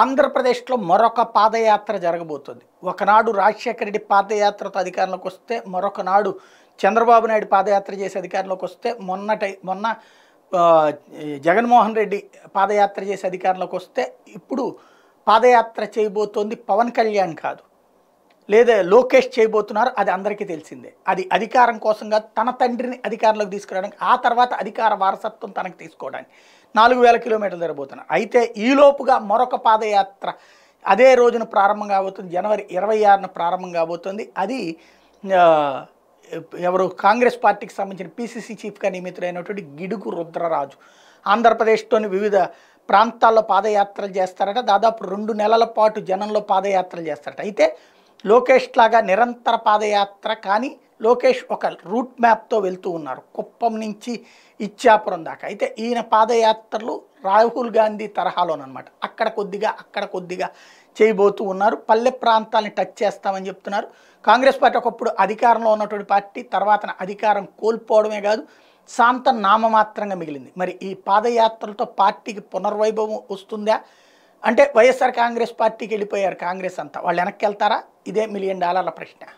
ఆంధ్రప్రదేశ్లో మరొక పాదయాత్ర జరగబోతుంది ఒకనాడు రాజశేఖర రెడ్డి పాదయాత్రతో అధికారంలోకి వస్తే మరొకనాడు చంద్రబాబు నాయుడు పాదయాత్ర చేసి అధికారంలోకి వస్తే మొన్నట మొన్న జగన్మోహన్ రెడ్డి పాదయాత్ర చేసి అధికారంలోకి వస్తే ఇప్పుడు పాదయాత్ర చేయబోతోంది పవన్ కళ్యాణ్ కాదు లేదా లోకేష్ చేయబోతున్నారు అది అందరికీ తెలిసిందే అది అధికారం కోసంగా తన తండ్రిని అధికారంలోకి తీసుకురావడానికి ఆ తర్వాత అధికార వారసత్వం తనకు తీసుకోవడానికి నాలుగు వేల కిలోమీటర్లు జరబోతున్నారు అయితే ఈలోపుగా మరొక పాదయాత్ర అదే రోజున ప్రారంభం కాబోతుంది జనవరి ఇరవై ఆరున ప్రారంభం కాబోతుంది అది ఎవరు కాంగ్రెస్ పార్టీకి సంబంధించిన పీసీసీ చీఫ్గా నియమితులైనటువంటి గిడుగు రుద్రరాజు ఆంధ్రప్రదేశ్లోని వివిధ ప్రాంతాల్లో పాదయాత్రలు చేస్తారట దాదాపు రెండు నెలల పాటు జనంలో పాదయాత్రలు చేస్తారట అయితే లోకేష్ లాగా నిరంతర పాదయాత్ర కానీ లోకేష్ ఒక రూట్ మ్యాప్తో వెళ్తూ ఉన్నారు కుప్పం నుంచి ఇచ్చాపురం దాకా అయితే ఈయన పాదయాత్రలు రాహుల్ గాంధీ తరహాలోనమాట అక్కడ కొద్దిగా అక్కడ కొద్దిగా చేయబోతూ ఉన్నారు పల్లె ప్రాంతాలని టచ్ చేస్తామని చెప్తున్నారు కాంగ్రెస్ పార్టీ ఒకప్పుడు అధికారంలో ఉన్నటువంటి పార్టీ తర్వాత అధికారం కోల్పోవడమే కాదు శాంత నామమాత్రంగా మిగిలింది మరి ఈ పాదయాత్రలతో పార్టీకి పునర్వైభవం వస్తుందా అంటే వైఎస్ఆర్ కాంగ్రెస్ పార్టీకి వెళ్ళిపోయారు కాంగ్రెస్ అంతా వాళ్ళు వెనక్కి వెళ్తారా ఇదే మిలియన్ డాలర్ల ప్రశ్న